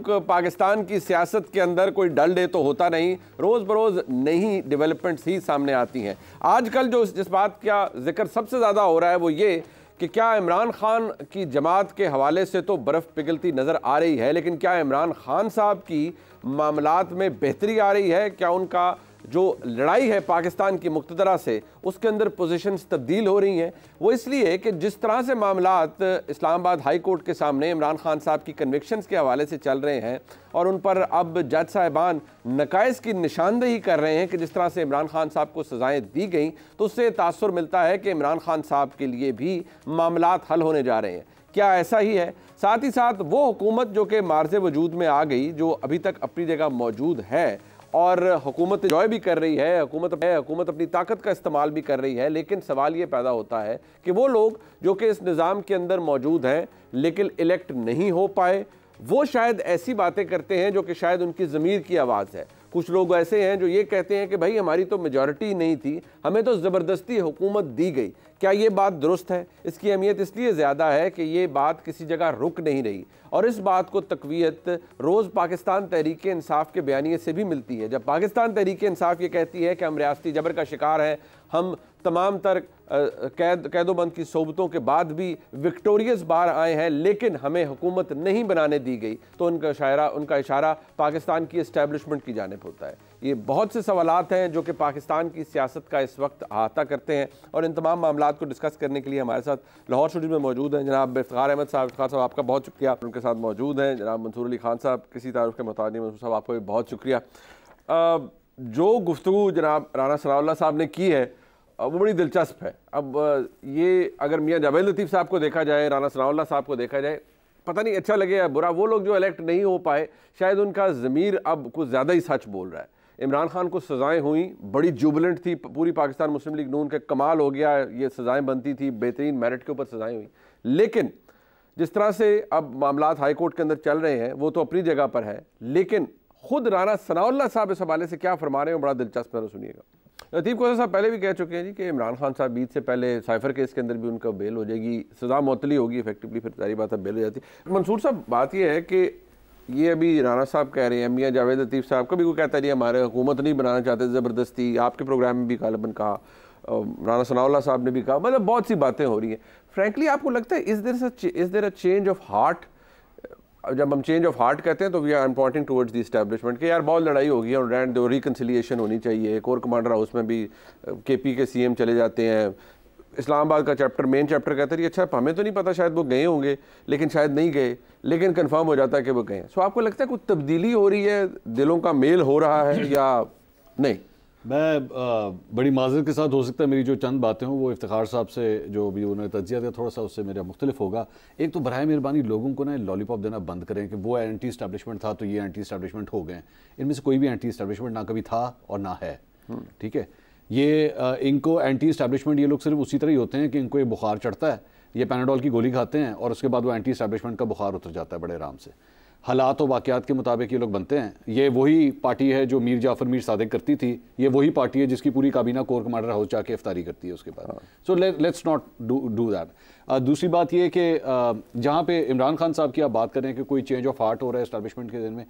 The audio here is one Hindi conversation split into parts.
पाकिस्तान की सियासत के अंदर कोई डल डे तो होता नहीं रोज़ बरोज़ नई डेवलपमेंट्स ही सामने आती हैं आजकल जो जिस बात का जिक्र सबसे ज़्यादा हो रहा है वो ये कि क्या इमरान खान की जमात के हवाले से तो बर्फ़ पिघलती नज़र आ रही है लेकिन क्या इमरान खान साहब की मामलात में बेहतरी आ रही है क्या उनका जो लड़ाई है पाकिस्तान की मुक्तदरा से उसके अंदर पोजिशन तब्दील हो रही हैं वो इसलिए कि जिस तरह से मामला इस्लामाबाद हाई कोर्ट के सामने इमरान खान साहब की कन्विक्शंस के हवाले से चल रहे हैं और उन पर अब जज साहिबान नकायस की निशानदेही कर रहे हैं कि जिस तरह से इमरान खान साहब को सज़ाएं दी गई तो उससे तासर मिलता है कि इमरान खान साहब के लिए भी मामला हल होने जा रहे हैं क्या ऐसा ही है साथ ही साथ वो हुकूमत जो कि मार्ज वजूद में आ गई जो अभी तक अपनी जगह मौजूद है और हुकूमत जॉय भी कर रही है हुकूमत है हुकूमत अपनी ताकत का इस्तेमाल भी कर रही है लेकिन सवाल ये पैदा होता है कि वो लोग जो कि इस निज़ाम के अंदर मौजूद हैं लेकिन इलेक्ट नहीं हो पाए वो शायद ऐसी बातें करते हैं जो कि शायद उनकी ज़मीर की आवाज़ है कुछ लोग ऐसे हैं जो ये कहते हैं कि भाई हमारी तो मेजॉरिटी नहीं थी हमें तो ज़बरदस्ती हुकूमत दी गई क्या ये बात दुरुस्त है इसकी अहमियत इसलिए ज़्यादा है कि ये बात किसी जगह रुक नहीं रही और इस बात को तकवीत रोज़ पाकिस्तान तहरीक इंसाफ के बयानी से भी मिलती है जब पाकिस्तान तहरीक इंसाफ ये कहती है कि हम रियाती जबर का शिकार हैं हम तमाम तर कैद कैदोबंद की सोबतों के बाद भी विक्टोरियस बार आए हैं लेकिन हमें हुकूमत नहीं बनाने दी गई तो उनका इशारा उनका इशारा पाकिस्तान की इस्टेबलिशमेंट की जानब होता है ये बहुत से सवाल हैं जो कि पाकिस्तान की सियासत का इस वक्त अहाता करते हैं और इन तमाम मामला को डिस्कस करने के लिए हमारे साथ लाहौर स्टूडियो में मौजूद हैं जनाब इफ्तार अहमद साहब इफ्तार साहब आपका बहुत शुक्रिया उनके साथ मौजूद हैं जनाब मंसूर अली खान साहब किसी तारफ़ के मुताबिक मंसूर साहब आपका भी बहुत शुक्रिया जो गुफ्तु जनाब राना सलाउल्ला साहब ने की है वो बड़ी दिलचस्प है अब ये अगर मियाँ जावेद लतीफ़ साहब को देखा जाए राना सनाउल्ला साहब को देखा जाए पता नहीं अच्छा लगे या बुरा वो लोग जो इलेक्ट नहीं हो पाए शायद उनका ज़मीर अब कुछ ज़्यादा ही सच बोल रहा है इमरान खान को सज़ाएँ हुई बड़ी जुबलेंट थी पूरी पाकिस्तान मुस्लिम लीग नून का कमाल हो गया ये सज़ाएँ बनती थी बेहतरीन मेरिट के ऊपर सज़ाएँ हुई लेकिन जिस तरह से अब मामला हाईकोर्ट के अंदर चल रहे हैं वो तो अपनी जगह पर है लेकिन खुद राना सनाउल्ला साहब इस हवाले से क्या फरमा रहे हैं बड़ा दिलचस्प है सुनिएगा लतीफ़ कोसा साहब पहले भी कह चुके हैं जी कि इमरान खान साहब बीच से पहले साइफर केस के अंदर भी उनका बेल हो जाएगी सजा मअतली होगी इफेक्टिवली फिर सारी बात अब बेल हो जाती है मंसूर साहब बात यह है कि ये अभी राना साहब कह रहे हैं मियाँ जावेद लतीफ़ साहब कभी कोई कहता है हमारे हुकूमत नहीं बनाना चाहते ज़बरदस्ती आपके प्रोग्राम में भी गालबन कहा राना सनाउल्ला साहब ने भी कहा मतलब बहुत सी बातें हो रही हैं फ्रैंकली आपको लगता है इस देर से is there a change of heart जब हम चेंज ऑफ हार्ट कहते हैं तो we are um pointing towards the establishment कि यार बहुत लड़ाई होगी और रैंड दो रिकनसिलियेशन होनी चाहिए कोर कमांडर हाउस में भी के पी के सी एम चले जाते हैं इस्लामाबाद का चैप्टर मेन चैप्टर कहते हैं अच्छा हमें तो नहीं पता शायद वो गए होंगे लेकिन शायद नहीं गए लेकिन कन्फर्म हो जाता है कि वो गए सो आपको लगता है कुछ तब्दीली हो रही है दिलों का मेल हो रहा है या नहीं मैं आ, बड़ी माजर के साथ हो सकता है मेरी जो चंद बातें हों वो इफ्तार साहब से जो भी उन्होंने तजिया दिया थोड़ा सा उससे मेरा मुख्तलिफ होगा एक तो बरए मेहरबानी लोगों को ना लॉलीपॉप देना बंद करें कि वो एंटी इस्टबलिशमेंट था तो ये एंटी इस्टबलिशमेंट हो गए इनमें से कोई भी एंटी इस्टबलिशमेंट ना कभी था और ना है हम्म। ठीक है ये आ, इनको एंटी इस्टबलिशमेंट ये लोग सिर्फ उसी तरह ही होते हैं कि इनको ये बुखार चढ़ता है ये पैनाडोल की गोली खाते हैं और उसके बाद वो एंटी इस्टबलिशमेंट का बुखार उतर जाता है बड़े आराम से हालात और वाक़ात के मुताबिक ये लोग बनते हैं ये वही पार्टी है जो मीर जाफर मीर सादक करती थी ये वही पार्टी है जिसकी पूरी काबीना कोर कमांडर हाउस जाके अफ्तारी करती है उसके बाद so let's not do that दूसरी बात ये कि जहाँ पे इमरान खान साहब की आप बात करें कि कोई चेंज ऑफ हार्ट हो रहा है इस्टबलिशमेंट के दिन में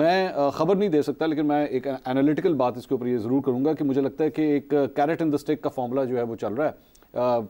मैं ख़बर नहीं दे सकता लेकिन मैं एक एनालिटिकल बात इसके ऊपर ये ज़रूर करूँगा कि मुझे लगता है कि एक कैरेट इन द स्टेक का फॉर्मूला जो है वो चल रहा है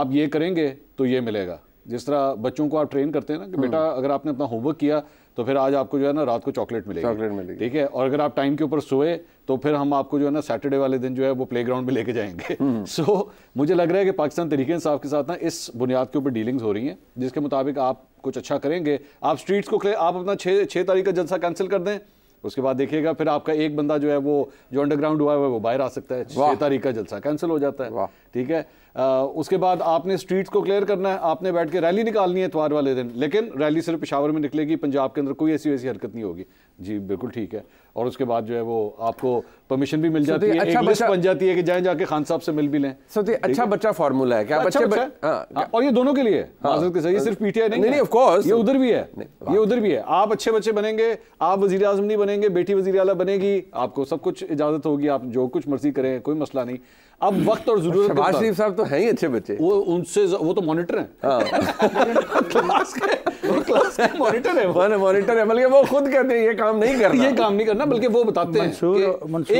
आप ये करेंगे तो ये मिलेगा जिस तरह बच्चों को आप ट्रेन करते हैं ना कि हाँ। बेटा अगर आपने अपना होमवर्क किया तो फिर आज आपको जो है ना रात को चॉकलेट मिलेगी चॉकलेट मिलेगी ठीक है और अगर आप टाइम के ऊपर सोए तो फिर हम आपको जो है ना सैटरडे वाले दिन जो है वो प्ले ग्राउंड में लेके जाएंगे सो हम्म। so, मुझे लग रहा है कि पाकिस्तान तरीके इंसाफ के साथ ना इस बुनियाद के ऊपर डीलिंग्स हो रही हैं जिसके मुताबिक आप कुछ अच्छा करेंगे आप स्ट्रीट्स को आप अपना छः छः तारीख का जलसा कैंसिल कर दें उसके बाद देखिएगा फिर आपका एक बंदा जो है वो जो अंडरग्राउंड हुआ है वो बाहर आ सकता है छः तारीख का जलसा कैंसिल हो जाता है ठीक है उसके बाद आपने स्ट्रीट्स को क्लियर करना है आपने बैठ के रैली निकालनी है इतवार वाले दिन लेकिन रैली सिर्फ पिशावर में निकलेगी पंजाब के अंदर कोई ऐसी वैसी हरकत नहीं होगी जी बिल्कुल ठीक है और उसके बाद जो है वो आपको परमिशन भी मिल जाती है अच्छा बच्चा बन जाती है कि जाए जाके खान साहब से मिल भी लें सोते अच्छा बच्चा फार्मूला है क्या अच्छा बच्चा हाँ, हाँ, और ये दोनों के लिए हाँ। के सही सिर्फ पीटीआई नहीं ऑफ कोर्स ये उधर भी है ये उधर भी है आप अच्छे बच्चे बनेंगे आप वजी अजम नहीं बनेंगे बेटी वजी अला बनेगी आपको सब कुछ इजाजत होगी आप जो कुछ मर्जी करें कोई मसला नहीं अब वक्त और जरूरत अच्छा, शरीफ साहब तो हैं ही अच्छे बच्चे वो उनसे वो तो मॉनिटर हैं क्लास हाँ। के क्लास के मॉनिटर है वो मॉनिटर हाँ, है बल्कि वो खुद कहते हैं ये काम नहीं करना ये काम नहीं करना बल्कि वो बताते हैं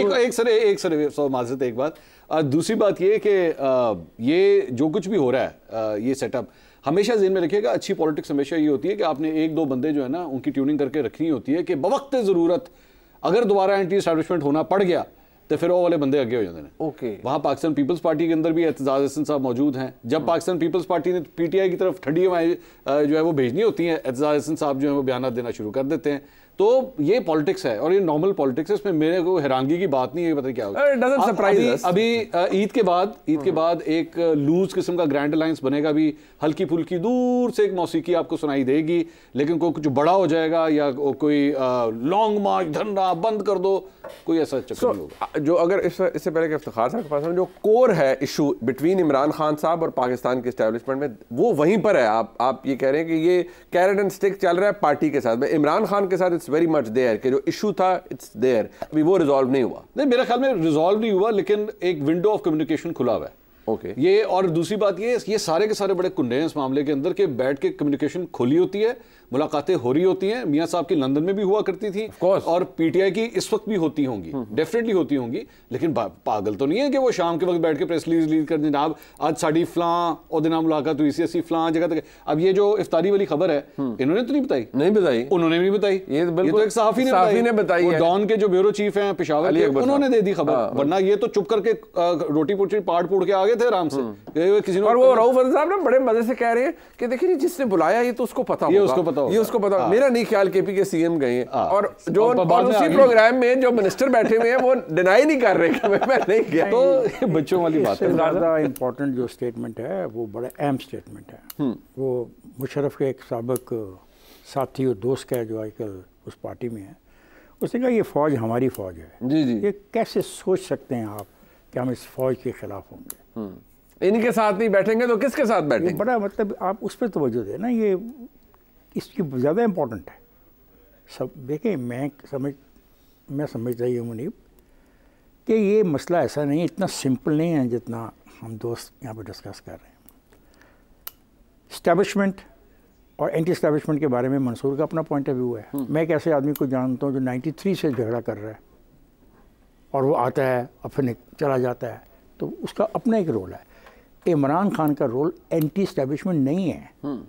एक एक सर एक सर सौ माजत एक बात दूसरी बात ये कि ये जो कुछ भी हो रहा है ये सेटअप हमेशा जेन में रखिएगा अच्छी पॉलिटिक्स हमेशा ये होती है कि आपने एक दो बंदे जो है ना उनकी ट्यूनिंग करके रखनी होती है कि बवक्त ज़रूरत अगर दोबारा एंटी स्टैब्लिशमेंट होना पड़ गया तो फिर वो वाले बंदे अगे हो जाते हैं ओके वहाँ पाकिस्तान पीपल्स पार्टी के अंदर भी एतजाज हसन साहब मौजूद हैं जब हाँ। पाकिस्तान पीपल्स पार्टी ने पीटीआई की तरफ ठंडी हवाएं जो है वो भेजनी होती हैं एतजाज हसन साहब जो है वो बयान देना शुरू कर देते हैं तो ये पॉलिटिक्स है और ये नॉर्मल पॉलिटिक्स है इसमें मेरे को हैरानगी की बात नहीं है पता क्या होगा सरप्राइज अभी अभी ईद के बाद ईद के बाद एक लूज किस्म का ग्रैंड अलायंस बनेगा भी हल्की फुल्की दूर से एक मौसीकी आपको सुनाई देगी लेकिन कोई कुछ बड़ा हो जाएगा या को, कोई लॉन्ग मार्च धरना बंद कर दो कोई ऐसा चक्कर so, होगा जो अगर इससे पहले के इफ्तार साहब के पास जो कोर है इशू बिटवीन इमरान खान साहब और पाकिस्तान के इस्टेब्लिशमेंट में वो वहीं पर है आप आप ये कह रहे हैं कि ये कैरेट एंड स्टिक चल रहा है पार्टी के साथ इमरान खान के साथ इट्स वेरी मच देयर के जो इशू था इट्स देयर अभी वो रिजॉल्व नहीं हुआ नहीं मेरे ख्याल में रिजॉल्व नहीं हुआ लेकिन एक विंडो ऑफ कम्युनिकेशन खुला हुआ है ओके okay. ये और दूसरी बात ये ये सारे के सारे बड़े कुंडे हैं इस मामले के अंदर के बैठ के कम्युनिकेशन खुली होती है मुलाकातें हो रही होती हैं मियाँ साहब की लंदन में भी हुआ करती थी और पीटीआई की इस वक्त भी होती होंगी डेफिनेटली हम्म, हम्म। होती होंगी लेकिन पागल तो नहीं है कि वो शाम के वक्त बैठ के प्रेस रिलीज कर कर जनाब आज साड़ी फलां और दिन मुलाकात हुई सी फलां जगह तक अब ये जो इफ्तारी वाली खबर है हम्म। इन्होंने तो नहीं बताई नहीं बताई उन्होंने भी बताई ये तो, तो एक साफी ने बताई डॉन के जो ब्यूरो चीफ हैं पिशावर उन्होंने दे दी खबर हाँ, हाँ। वरना ये तो चुप करके रोटी पोटी पाट पुड़ के आ गए थे आराम से किसी और वो राहुल साहब ने बड़े मजे से कह रहे हैं कि देखिए जिसने बुलाया ये तो उसको पता है उसको पता ये उसको पता मेरा हाँ। नहीं ख्याल केपी के सीएम गए हैं हाँ। और जो पॉलिसी प्रोग्राम में जो मिनिस्टर बैठे हुए हैं वो डिनाई नहीं कर रहे कि मैं, मैं नहीं गया तो, तो बच्चों वाली बात है ज़्यादा इम्पोर्टेंट जो स्टेटमेंट है वो बड़ा अहम स्टेटमेंट है हम्म। वो मुशरफ के एक सबक साथी और दोस्त का जो आजकल उस पार्टी में है उसने कहा ये फ़ौज हमारी फ़ौज है जी जी ये कैसे सोच सकते हैं आप कि हम इस फ़ौज के ख़िलाफ़ होंगे हम्म। इनके साथ नहीं बैठेंगे तो किसके साथ बैठेंगे बड़ा मतलब आप उस पर तोज्जो दें ना ये इसकी ज़्यादा इम्पोर्टेंट है सब देखें मैं समझ मैं समझता ही हूँ मुनीब कि ये मसला ऐसा नहीं इतना सिंपल नहीं है जितना हम दोस्त यहाँ पर डिस्कस कर रहे हैं इस्टेबलिशमेंट और एंटी इस्टेबलिशमेंट के बारे में मंसूर का अपना पॉइंट ऑफ व्यू है हम्म। मैं एक ऐसे आदमी को जानता हूँ जो 93 से झगड़ा कर रहा है और वो आता है और फिर चला जाता है तो उसका अपना एक रोल है इमरान खान का रोल एंटी इस्टेबलिशमेंट नहीं है हम्म।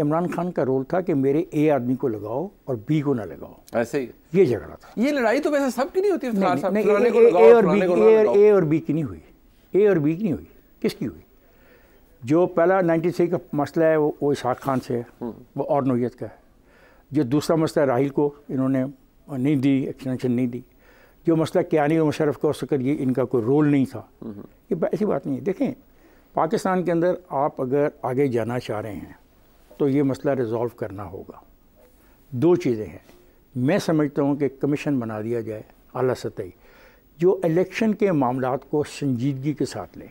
इमरान खान का रोल था कि मेरे ए आदमी को लगाओ और बी को ना लगाओ ऐसे ही ये झगड़ा था ये लड़ाई तो वैसे सबकी नहीं होती ए और बी की नहीं हुई ए और बी की नहीं हुई किसकी हुई जो पहला नाइन्टी थ्री का मसला है वो वो इसहाक खान से है हम्म। वो और नोयत का है जो दूसरा मसला राहिल को इन्होंने नहीं दी एक्सटेंशन नहीं दी जो मसला क्यानी और मुशरफ का उस वक्त ये इनका कोई रोल नहीं था हम्म। ये ऐसी बात नहीं है देखें पाकिस्तान के अंदर आप अगर आगे जाना चाह रहे हैं तो ये मसला रिज़ॉल्व करना होगा दो चीज़ें हैं मैं समझता हूँ कि कमीशन बना दिया जाए अला सतही जो इलेक्शन के मामला को संजीदगी के साथ लें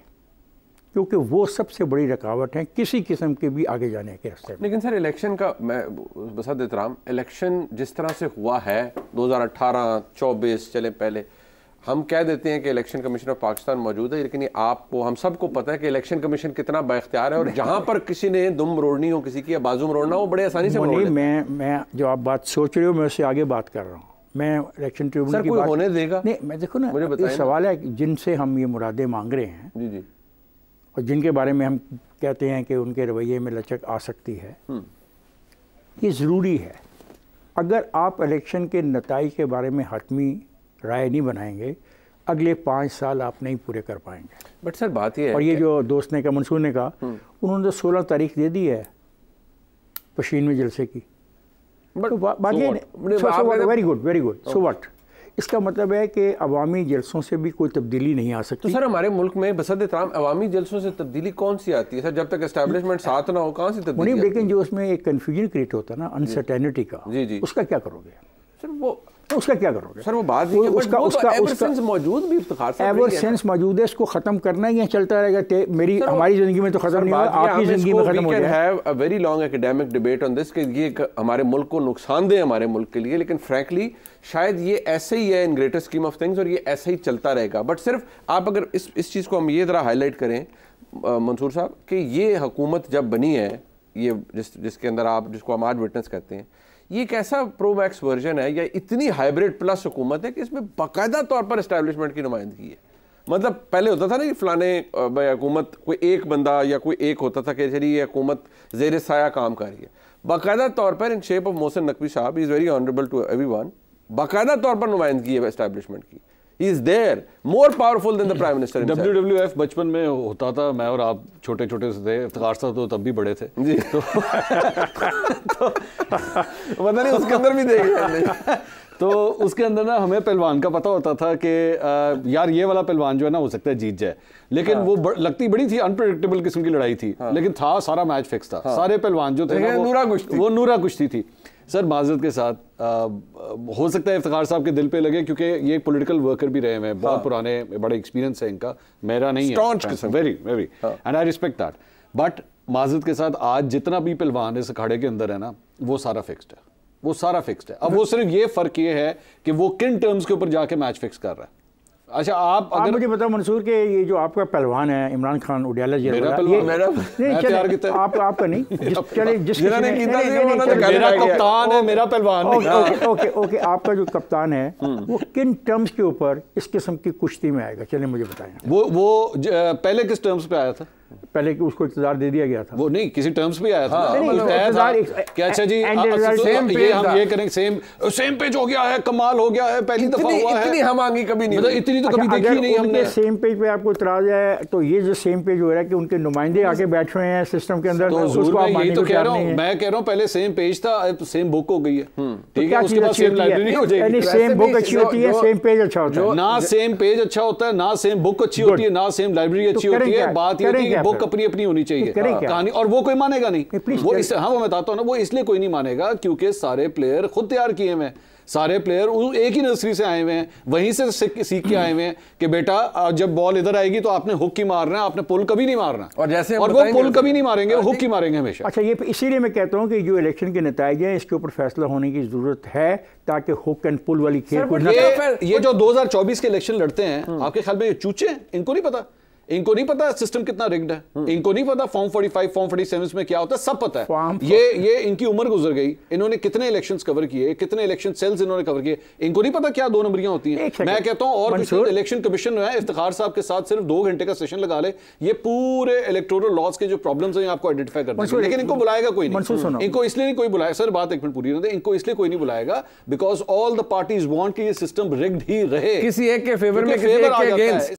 क्योंकि वो सबसे बड़ी रकावट है किसी किस्म के भी आगे जाने के रास्ते में लेकिन सर इलेक्शन का मैं बसा देता इलेक्शन जिस तरह से हुआ है 2018 24 चले पहले हम कह देते हैं कि इलेक्शन कमीशन ऑफ पाकिस्तान मौजूद है लेकिन आपको हम सबको पता है कि इलेक्शन कमीशन कितना बाख्तियार है और जहाँ पर किसी ने दुम रोड़नी हो किसी की बाजू रोड़ना हो बड़े आसानी से नहीं मैं मैं जो आप बात सोच रहे हो मैं उससे आगे बात कर रहा हूँ मैं इलेक्शन ट्रिब्यूनल की बात होने देगा नहीं मैं देखो ना मुझे सवाल है जिनसे हम ये मुरादे मांग रहे हैं जी जी और जिनके बारे में हम कहते हैं कि उनके रवैये में लचक आ सकती है हम्म। ये ज़रूरी है अगर आप इलेक्शन के नतज के बारे में हतमी राय नहीं बनाएंगे अगले पाँच साल आप नहीं पूरे कर पाएंगे बट सर बात ये और ये जो दोस्त ने कहा मंसूर ने कहा हम्म। उन्होंने तो सोलह तारीख दे दी है पशीन में जलसे की बट बाकी very good very good so what इसका मतलब है कि अवामी जलसों से भी कोई तब्दीली नहीं आ सकती तो सर हमारे मुल्क में बसद तमाम अवामी जलसों से तब्दीली कौन सी आती है सर जब तक इस्टेब्लिशमेंट साथ ना हो कहाँ से तब्दीली नहीं लेकिन जो उसमें एक कन्फ्यूजन क्रिएट होता है ना अनसर्टेनिटी का जी जी उसका क्या करोगे सर वो तो उसका क्या करोगे सर वो बात नहीं उसका उसका तो उसका मौजूद भी इफ्तार एवर सेंस मौजूद है इसको खत्म करना ही चलता रहेगा मेरी हमारी जिंदगी में तो खत्म नहीं होगा आपकी जिंदगी में खत्म हो गया very long academic debate on this कि ये हमारे मुल्क को नुकसान दे हमारे मुल्क के लिए लेकिन फ्रैंकली शायद ये ऐसे ही है in greater scheme of things और ये ऐसे ही चलता रहेगा बट सिर्फ आप अगर इस इस चीज़ को हम ये ज़रा हाईलाइट करें मंसूर साहब कि ये हुकूमत जब बनी है ये जिस जिसके अंदर आप जिसको हम आज विटनेस करते हैं ये एक ऐसा प्रोमैक्स वर्जन है या इतनी हाइब्रिड प्लस हुकूमत है कि इसमें बाकायदा तौर पर इस्टेबलिशमेंट की नुमाइंदगी है मतलब पहले होता था ना कि फ़लाने हुकूमत कोई एक बंदा या कोई एक होता था कि चलिए ये हुकूमत जेर साया काम कर रही है बाकायदा तौर पर in shape of Mohsin Naqvi साहब is very honourable to everyone बाकायदा तौर पर नुमाइंदगी है इस्टेबलिशमेंट की is there more powerful than the prime minister W W F बचपन में होता था मैं और आप छोटे छोटे से थे इफ्तार साहब तो तब भी बड़े थे जी तो-, तो पता नहीं उसके अंदर भी देखे तो उसके अंदर ना हमें पहलवान का पता होता था कि यार ये वाला पहलवान जो है ना हो सकता है जीत जाए लेकिन हाँ। वो ब, लगती बड़ी थी अनप्रडिक्टेबल किस्म की लड़ाई थी हाँ। लेकिन था सारा मैच फिक्स था हाँ। सारे पहलवान जो थे वो नूरा कुश्ती वो नूरा कुश्ती थी सर माजरत के साथ आ, हो सकता है इफ्तार साहब के दिल पे लगे क्योंकि ये एक पोलिटिकल वर्कर भी रहे हुए हैं हाँ। बहुत पुराने बड़े एक्सपीरियंस है इनका मेरा नहीं है very very and I respect that but माजरत के साथ आज जितना भी पहलवान इस अखाड़े के अंदर है ना वो सारा फिक्सड है वो सारा फिक्सड है अब वो सिर्फ ये फर्क ये है कि वो किन टर्म्स के ऊपर जाके मैच फिक्स कर रहा है अच्छा आप अगर आप मुझे बताओ मंसूर के ये जो आपका पहलवान है इमरान खान उडियाला जी मेरा ये मेरा नहीं चले आप आपका नहीं जिस, चले जिस किसी ने नहीं, नहीं नहीं नहीं तो नहीं, मेरा कप्तान है मेरा पहलवान हाँ। ओके ओके ओके आपका जो कप्तान है हम्म। वो किन टर्म्स के ऊपर इस किस्म की कुश्ती में आएगा चले मुझे बताएं वो वो पहले किस टर्म्स पे आया था पहले कि उसको इंतजार दे दिया गया था वो नहीं किसी टर्म्स भी आया था, हाँ, नहीं, मतलब नहीं, मतलब था कि अच्छा जी आ, तो सेम ये हम ये करेंगे सेम सेम पेज हो गया है कमाल हो गया है पहली दफा हुआ है इतनी हम आगे कभी नहीं मतलब इतनी तो कभी अच्छा, देखी नहीं हमने सेम पेज पे आपको इतराज है तो ये जो सेम पेज हो रहा है कि उनके नुमाइंदे आके बैठ रहे हैं सिस्टम के अंदर तो यही तो कह रहा हूँ मैं कह रहा हूँ पहले सेम पेज था सेम बुक हो गई है हम्म, तो ठीक है उसके बाद सेम लाइब्रेरी हो जाएगी सेम बुक अच्छी होती है सेम पेज अच्छा होता है ना सेम पेज अच्छा होता है ना सेम बुक अच्छी होती है ना सेम लाइब्रेरी तो अच्छी होती है बात ये वो अपनी अपनी होनी चाहिए हाँ, कहानी और वो कोई मानेगा नहीं वो इस हाँ वो मैं बताता हूँ ना वो इसलिए कोई नहीं मानेगा क्योंकि सारे प्लेयर खुद तैयार किए हुए सारे प्लेयर एक ही नर्सरी से आए हुए हैं वहीं से सीख के आए हुए हैं कि बेटा जब बॉल इधर आएगी तो आपने हुक की मारना है आपने पुल कभी नहीं मारना और जैसे और वो पुल कभी नहीं मारेंगे हुक की मारेंगे हमेशा अच्छा ये इसीलिए मैं कहता हूँ कि जो इलेक्शन के नतज हैं इसके ऊपर फैसला होने की जरूरत है ताकि हुक एंड पुल वाली खेल मतलब ये, ये जो 2024 के इलेक्शन लड़ते हैं हम्म। आपके ख्याल में ये चूचे इनको नहीं पता इनको नहीं पता सिस्टम कितना रिग्ड है हम्म। इनको नहीं पता form forty five form forty seven में क्या होता है सब पता है ये ये इनकी उम्र गुजर गई इन्होंने कितने इलेक्शन कवर किए कितने इलेक्शन सेल्स इन्होंने कवर किए इनको नहीं पता क्या दो नंबरियां होती हैं मैं कहता हूं और इलेक्शन कमीशन है इफ्तार साहब के साथ सिर्फ दो घंटे का सेशन लगा ले ये पूरे इलेक्टोरल लॉस के जो प्रॉब्लम है आपको आइडेंटिफाई कर लेकिन इनको बुलाएगा कोई नहीं हम्म। इनको इसलिए नहीं कोई बुलाया सर बात एक मिनट पूरी ना इनको इसलिए कोई नहीं बुलाएगा because all the parties want की सिस्टम रिग्ड ही रहे किसी एक के फेवर में फेवर आ के अगेंस्ट